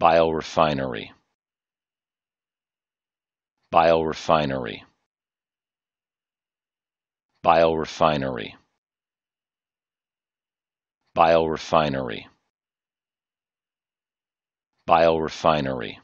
Biorefinery biorefinery biorefinery biorefinery biorefinery